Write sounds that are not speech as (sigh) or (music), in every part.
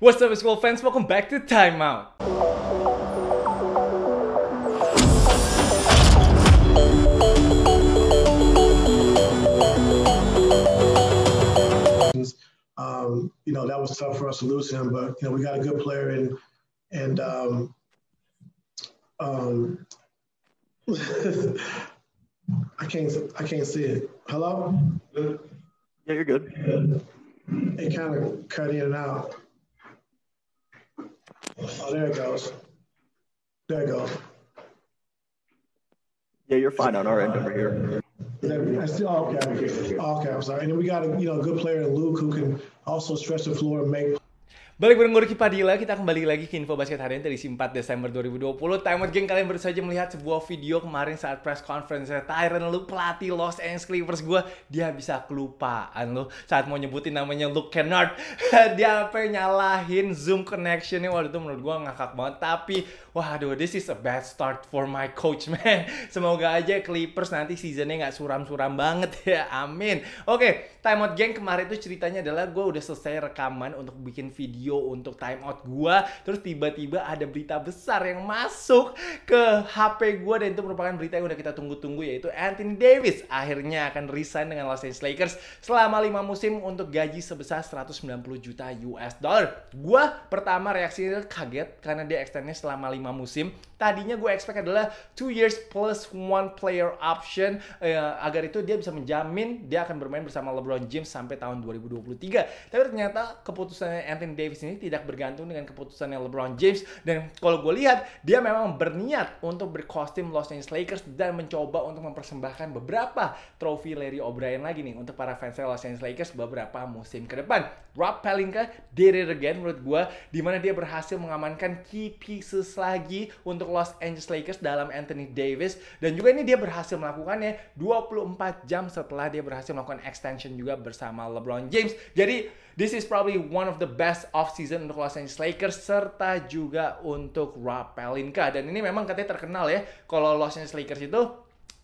What's up school fans, welcome back to Timeout! Um, you know, that was tough for us to lose him, but, you know, we got a good player and, and, um, um, (laughs) I can't, I can't see it. Hello? Yeah, you're good. It kind of cut in and out. Oh, there it goes. There it goes. Yeah, you're fine on our end over here. Yeah, I still okay. Okay, I'm sorry. And then we got a you know good player in Luke who can also stretch the floor and make Balik bareng gue Ricky Padilla, kita kembali lagi ke Info Basket hari ini dari 4 Desember 2020. Time out, geng. Kalian baru saja melihat sebuah video kemarin saat press conference Tyron Lu pelatih Los Angeles Clippers gue. Dia bisa kelupaan lo saat mau nyebutin namanya Luke Kennard. (laughs) dia apa nyalahin Zoom connection connectionnya waktu itu menurut gue ngakak banget. Tapi, waduh, this is a bad start for my coach, (laughs) man. Semoga aja Clippers nanti seasonnya nggak suram-suram banget ya. Amin. Oke, okay, time out, geng. Kemarin itu ceritanya adalah gue udah selesai rekaman untuk bikin video video untuk time out gua terus tiba-tiba ada berita besar yang masuk ke HP gua dan itu merupakan berita yang udah kita tunggu-tunggu yaitu Anthony Davis akhirnya akan resign dengan Los Angeles Lakers selama 5 musim untuk gaji sebesar 190 juta US dollar. Gua pertama reaksinya kaget karena dia extendnya selama 5 musim. Tadinya gue expect adalah 2 years plus one player option eh, agar itu dia bisa menjamin dia akan bermain bersama LeBron James sampai tahun 2023. Tapi ternyata keputusannya Anthony Davis ini tidak bergantung dengan keputusan yang LeBron James dan kalau gue lihat dia memang berniat untuk berkostum Los Angeles Lakers dan mencoba untuk mempersembahkan beberapa trofi Larry O'Brien lagi nih untuk para fans Los Angeles Lakers beberapa musim ke depan. Rob Pelinka did it again menurut gue dimana dia berhasil mengamankan key pieces lagi untuk Los Angeles Lakers dalam Anthony Davis dan juga ini dia berhasil melakukannya 24 jam setelah dia berhasil melakukan extension juga bersama LeBron James. Jadi This is probably one of the best off-season untuk Los Angeles Lakers serta juga untuk Rob Pelinka. Dan ini memang katanya terkenal ya kalau Los Angeles Lakers itu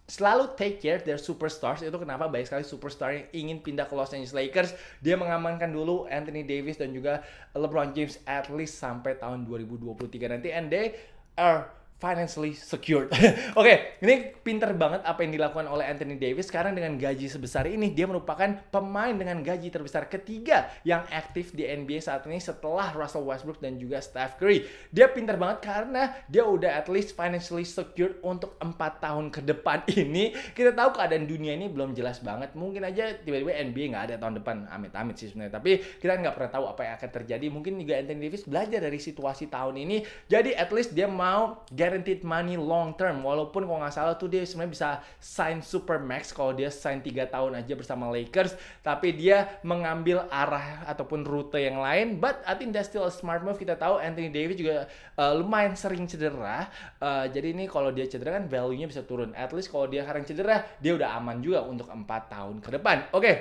selalu take care their superstars itu kenapa banyak sekali superstar yang ingin pindah ke Los Angeles Lakers dia mengamankan dulu Anthony Davis dan juga LeBron James at least sampai tahun 2023 nanti and they are financially secured. (laughs) Oke, okay, ini pinter banget apa yang dilakukan oleh Anthony Davis sekarang dengan gaji sebesar ini. Dia merupakan pemain dengan gaji terbesar ketiga yang aktif di NBA saat ini setelah Russell Westbrook dan juga Steph Curry. Dia pinter banget karena dia udah at least financially secured untuk 4 tahun ke depan (laughs) ini. Kita tahu keadaan dunia ini belum jelas banget. Mungkin aja tiba-tiba NBA nggak ada tahun depan. Amit-amit sih sebenarnya. Tapi kita nggak pernah tahu apa yang akan terjadi. Mungkin juga Anthony Davis belajar dari situasi tahun ini. Jadi at least dia mau get guaranteed money long term. Walaupun kalau nggak salah tuh dia sebenarnya bisa sign super max kalau dia sign 3 tahun aja bersama Lakers, tapi dia mengambil arah ataupun rute yang lain. But I think that's still a smart move. Kita tahu Anthony Davis juga uh, lumayan sering cedera. Uh, jadi ini kalau dia cedera kan value-nya bisa turun. At least kalau dia sekarang cedera, dia udah aman juga untuk 4 tahun ke depan. Oke. Okay.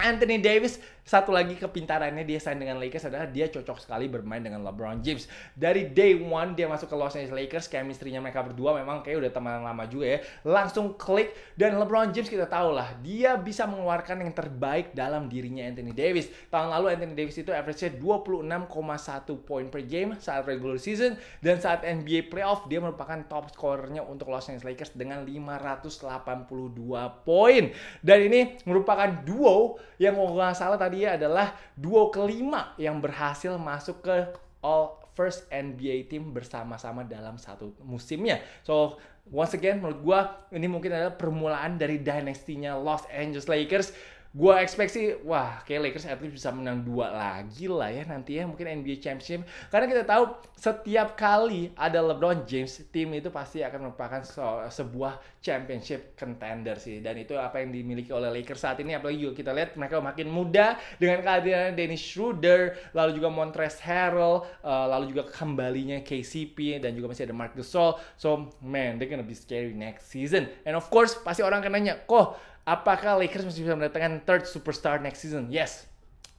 Anthony Davis satu lagi kepintarannya dia sign dengan Lakers adalah dia cocok sekali bermain dengan LeBron James. Dari day one dia masuk ke Los Angeles Lakers, chemistry-nya mereka berdua memang kayak udah teman lama juga ya. Langsung klik dan LeBron James kita tahu lah dia bisa mengeluarkan yang terbaik dalam dirinya Anthony Davis. Tahun lalu Anthony Davis itu average-nya 26,1 poin per game saat regular season dan saat NBA playoff dia merupakan top scorernya untuk Los Angeles Lakers dengan 582 poin. Dan ini merupakan duo yang kalau nggak salah tadi dia adalah duo kelima yang berhasil masuk ke All First NBA Team bersama-sama dalam satu musimnya. So once again menurut gue ini mungkin adalah permulaan dari dynasty-nya Los Angeles Lakers gua ekspektasi, wah kayak Lakers at least bisa menang dua lagi lah ya nanti ya mungkin NBA Championship karena kita tahu setiap kali ada LeBron James tim itu pasti akan merupakan se sebuah championship contender sih dan itu apa yang dimiliki oleh Lakers saat ini apalagi juga kita lihat mereka makin muda dengan kehadiran Dennis Schroeder lalu juga Montrezl Harrell uh, lalu juga kembalinya KCP dan juga masih ada Mark Gasol so man they're gonna be scary next season and of course pasti orang akan nanya kok apakah Lakers masih bisa mendatangkan third superstar next season? Yes,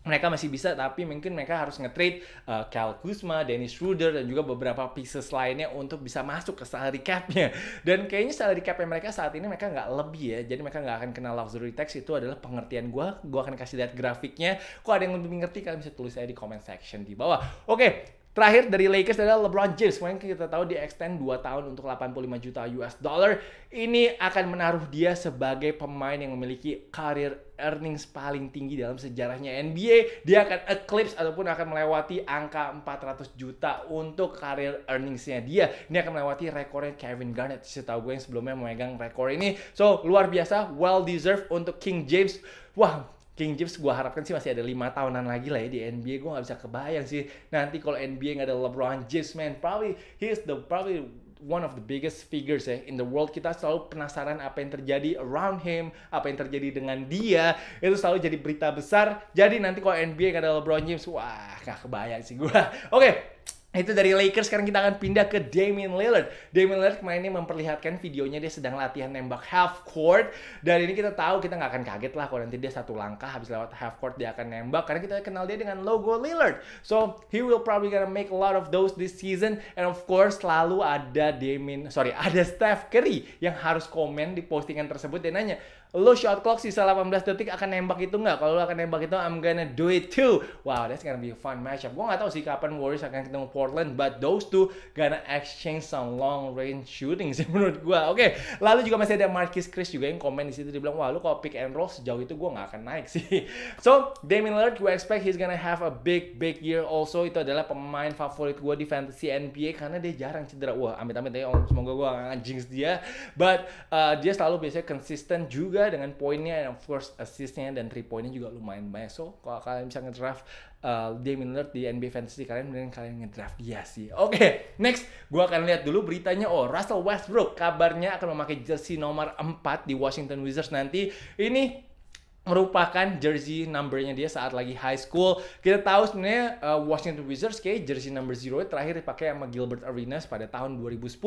mereka masih bisa tapi mungkin mereka harus nge-trade uh, Kyle Kuzma, Dennis Schroeder dan juga beberapa pieces lainnya untuk bisa masuk ke salary cap-nya. (laughs) Dan kayaknya salary cap mereka saat ini mereka nggak lebih ya. Jadi mereka nggak akan kena luxury tax itu adalah pengertian gue. Gue akan kasih lihat grafiknya. Kok ada yang lebih ngerti kalian bisa tulis saya di comment section di bawah. Oke, okay, Terakhir dari Lakers adalah LeBron James. Kemarin kita tahu di extend 2 tahun untuk 85 juta US dollar. Ini akan menaruh dia sebagai pemain yang memiliki karir earnings paling tinggi dalam sejarahnya NBA. Dia akan eclipse ataupun akan melewati angka 400 juta untuk karir earningsnya dia. Ini akan melewati rekornya Kevin Garnett. Setahu gue yang sebelumnya memegang rekor ini. So, luar biasa. Well deserved untuk King James. Wah, King James gue harapkan sih masih ada lima tahunan lagi lah ya di NBA gue nggak bisa kebayang sih nanti kalau NBA nggak ada LeBron James man probably he's the probably one of the biggest figures ya in the world kita selalu penasaran apa yang terjadi around him apa yang terjadi dengan dia itu selalu jadi berita besar jadi nanti kalau NBA nggak ada LeBron James wah nggak kebayang sih gue (laughs) oke okay itu dari Lakers sekarang kita akan pindah ke Damian Lillard. Damian Lillard kemarin ini memperlihatkan videonya dia sedang latihan nembak half court. Dan ini kita tahu kita nggak akan kaget lah kalau nanti dia satu langkah habis lewat half court dia akan nembak. Karena kita kenal dia dengan logo Lillard. So he will probably gonna make a lot of those this season. And of course selalu ada Damian, sorry ada Steph Curry yang harus komen di postingan tersebut dan nanya, lo shot clock sisa 18 detik akan nembak itu nggak? Kalau lo akan nembak itu, I'm gonna do it too. Wow, that's gonna be a fun matchup. Gue nggak tahu sih kapan Warriors akan ketemu Portland, but those two gonna exchange some long range shooting sih (laughs) menurut gue. Oke, okay. lalu juga masih ada Marquis Chris juga yang komen di situ dibilang, wah lo kalau pick and roll sejauh itu gue nggak akan naik sih. (laughs) So, Damian Lillard gue expect he's gonna have a big big year also. Itu adalah pemain favorit gue di fantasy NBA karena dia jarang cedera. Wah, amit-amit ya, semoga gue nggak jinx dia. But uh, dia selalu biasanya konsisten juga juga dengan poinnya yang first assistnya dan three pointnya juga lumayan banyak so kalau kalian bisa ngedraft uh, Damian Lillard di NBA Fantasy kalian mending kalian ngedraft dia sih oke okay, next gue akan lihat dulu beritanya oh Russell Westbrook kabarnya akan memakai jersey nomor 4 di Washington Wizards nanti ini merupakan jersey numbernya dia saat lagi high school. Kita tahu sebenarnya uh, Washington Wizards kayak jersey number zero terakhir dipakai sama Gilbert Arenas pada tahun 2010.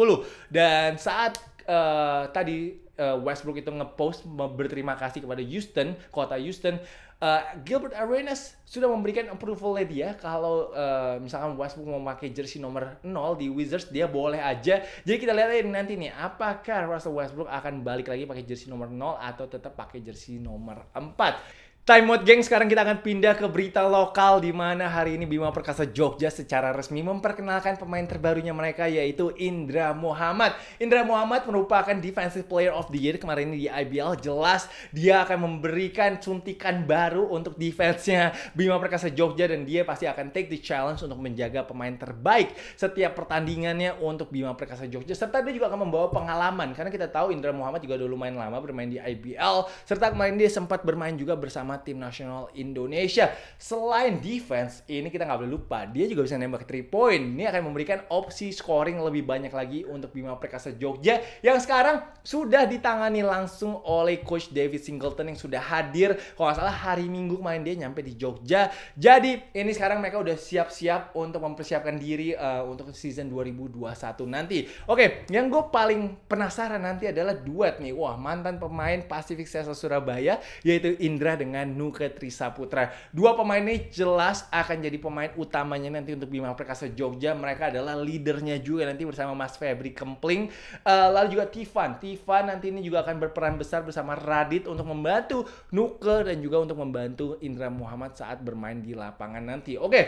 Dan saat uh, tadi uh, Westbrook itu ngepost berterima kasih kepada Houston, kota Houston, uh, Gilbert Arenas sudah memberikan approvalnya dia kalau uh, misalkan Westbrook mau pakai jersey nomor 0 di Wizards dia boleh aja. Jadi kita lihat aja nanti nih apakah Russell Westbrook akan balik lagi pakai jersey nomor 0 atau tetap pakai jersey nomor 4. Time out geng, sekarang kita akan pindah ke berita lokal di mana hari ini Bima Perkasa Jogja secara resmi memperkenalkan pemain terbarunya mereka yaitu Indra Muhammad. Indra Muhammad merupakan Defensive Player of the Year kemarin ini di IBL. Jelas dia akan memberikan suntikan baru untuk defense-nya Bima Perkasa Jogja dan dia pasti akan take the challenge untuk menjaga pemain terbaik setiap pertandingannya untuk Bima Perkasa Jogja serta dia juga akan membawa pengalaman karena kita tahu Indra Muhammad juga dulu main lama bermain di IBL serta kemarin dia sempat bermain juga bersama sama tim nasional Indonesia. Selain defense, ini kita nggak boleh lupa, dia juga bisa nembak 3 point. Ini akan memberikan opsi scoring lebih banyak lagi untuk Bima Perkasa Jogja yang sekarang sudah ditangani langsung oleh Coach David Singleton yang sudah hadir. Kalau nggak salah hari Minggu kemarin dia nyampe di Jogja. Jadi ini sekarang mereka udah siap-siap untuk mempersiapkan diri uh, untuk season 2021 nanti. Oke, yang gue paling penasaran nanti adalah duet nih. Wah, mantan pemain Pacific Sesa Surabaya yaitu Indra dengan Nuke Trisa Putra. Dua pemain ini jelas akan jadi pemain utamanya nanti untuk Bima Perkasa Jogja. Mereka adalah leadernya juga nanti bersama Mas Febri Kempling. Uh, lalu juga Tivan. Tivan nanti ini juga akan berperan besar bersama Radit untuk membantu Nuke dan juga untuk membantu Indra Muhammad saat bermain di lapangan nanti. Oke, okay.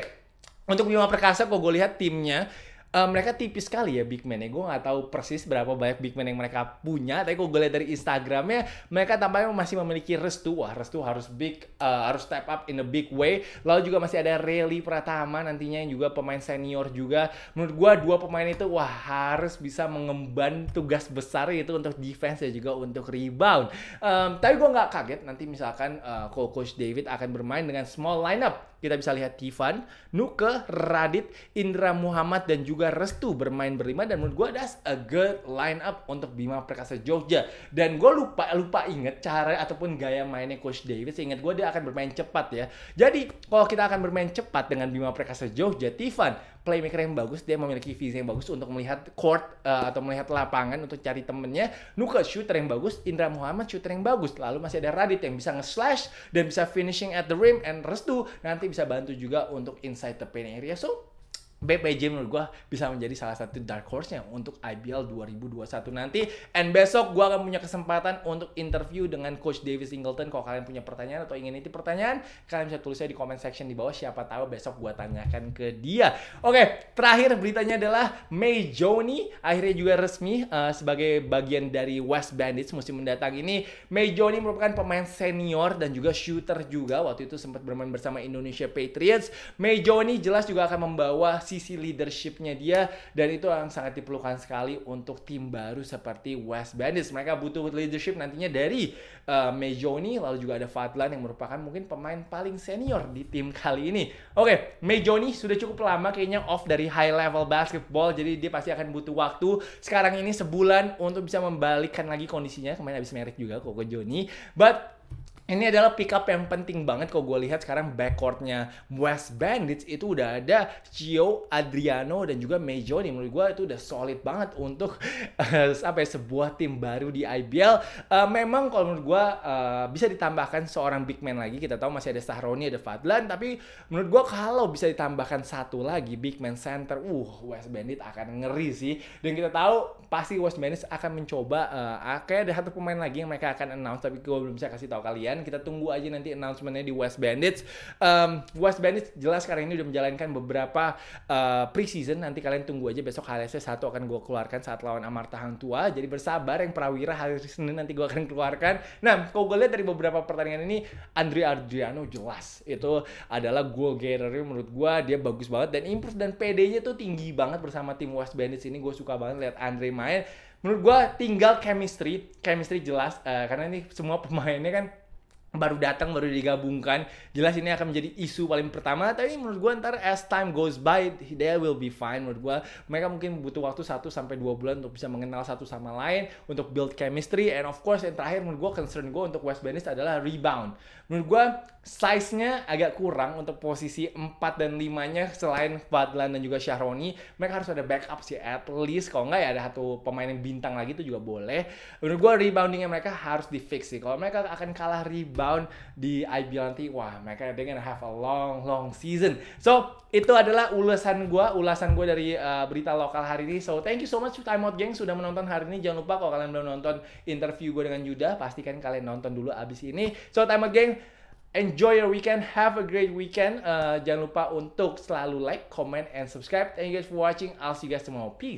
untuk Bima Perkasa kok gue lihat timnya uh, mereka tipis sekali ya big man nya Gue nggak tahu persis berapa banyak big man yang mereka punya. Tapi gue lihat dari Instagramnya, mereka tampaknya masih memiliki restu. Wah restu harus big, uh, harus step up in a big way. Lalu juga masih ada Rally Pratama nantinya yang juga pemain senior juga. Menurut gue dua pemain itu wah harus bisa mengemban tugas besar itu untuk defense dan juga untuk rebound. Um, tapi gue nggak kaget nanti misalkan uh, coach David akan bermain dengan small lineup. Kita bisa lihat Tivan, Nuke, Radit, Indra Muhammad dan juga juga restu bermain berlima dan menurut gue das a good line up untuk Bima Perkasa Jogja dan gue lupa lupa inget cara ataupun gaya mainnya Coach David inget gue dia akan bermain cepat ya jadi kalau kita akan bermain cepat dengan Bima Perkasa Jogja Tivan playmaker yang bagus dia memiliki visi yang bagus untuk melihat court uh, atau melihat lapangan untuk cari temennya Nuka shooter yang bagus Indra Muhammad shooter yang bagus lalu masih ada Radit yang bisa nge-slash dan bisa finishing at the rim and Restu nanti bisa bantu juga untuk inside the paint area so BPJ menurut gue bisa menjadi salah satu dark horse-nya untuk IBL 2021 nanti. And besok gue akan punya kesempatan untuk interview dengan Coach Davis Singleton. Kalau kalian punya pertanyaan atau ingin itu pertanyaan, kalian bisa tulisnya di comment section di bawah. Siapa tahu besok gue tanyakan ke dia. Oke, okay, terakhir beritanya adalah May Joni akhirnya juga resmi uh, sebagai bagian dari West Bandits musim mendatang ini. May Joni merupakan pemain senior dan juga shooter juga. Waktu itu sempat bermain bersama Indonesia Patriots. May Joni jelas juga akan membawa sisi leadershipnya dia dan itu yang sangat diperlukan sekali untuk tim baru seperti West Bandits. Mereka butuh leadership nantinya dari uh, Mejoni lalu juga ada Fadlan yang merupakan mungkin pemain paling senior di tim kali ini. Oke, okay, Mejoni sudah cukup lama kayaknya off dari high level basketball jadi dia pasti akan butuh waktu sekarang ini sebulan untuk bisa membalikkan lagi kondisinya kemarin habis merek juga Koko Joni. But ini adalah pickup yang penting banget kalau gue lihat sekarang backcourtnya West Bandits itu udah ada Gio Adriano dan juga Mejoni. Menurut gue itu udah solid banget untuk uh, apa ya, sebuah tim baru di IBL. Uh, eh, memang kalau menurut gue uh, bisa ditambahkan seorang big man lagi. Kita tahu masih ada Sahroni, ada Fadlan. Tapi menurut gue kalau bisa ditambahkan satu lagi big man center, uh West Bandits akan ngeri sih. Dan kita tahu pasti West Bandits akan mencoba uh, kayak ada satu pemain lagi yang mereka akan announce tapi gue belum bisa kasih tahu kalian kan kita tunggu aja nanti announcementnya di West Bandits um, West Bandits jelas sekarang ini udah menjalankan beberapa uh, preseason nanti kalian tunggu aja besok HLS satu akan gue keluarkan saat lawan Amarta Hang Tua jadi bersabar yang prawira hari Senin nanti gue akan keluarkan nah kalau gue lihat dari beberapa pertandingan ini Andre Adriano jelas itu adalah goal getter menurut gue dia bagus banget dan improve dan PD-nya tuh tinggi banget bersama tim West Bandits ini gue suka banget lihat Andre main menurut gue tinggal chemistry chemistry jelas uh, karena ini semua pemainnya kan baru datang baru digabungkan jelas ini akan menjadi isu paling pertama tapi menurut gue ntar as time goes by they will be fine menurut gue mereka mungkin butuh waktu 1 sampai dua bulan untuk bisa mengenal satu sama lain untuk build chemistry and of course yang terakhir menurut gue concern gue untuk West Bandit adalah rebound menurut gue size-nya agak kurang untuk posisi 4 dan 5-nya selain Fadlan dan juga Syahroni mereka harus ada backup sih at least kalau nggak ya ada satu pemain yang bintang lagi itu juga boleh menurut gue reboundingnya mereka harus di fix sih kalau mereka akan kalah rebound tahun di IPL nanti wah mereka dengan have a long long season so itu adalah ulasan gue ulasan gue dari uh, berita lokal hari ini so thank you so much time out geng sudah menonton hari ini jangan lupa kalau kalian belum nonton interview gue dengan Yuda pastikan kalian nonton dulu abis ini so time out geng enjoy your weekend. Have a great weekend. Uh, jangan lupa untuk selalu like, comment, and subscribe. Thank you guys for watching. I'll see you guys tomorrow. Peace.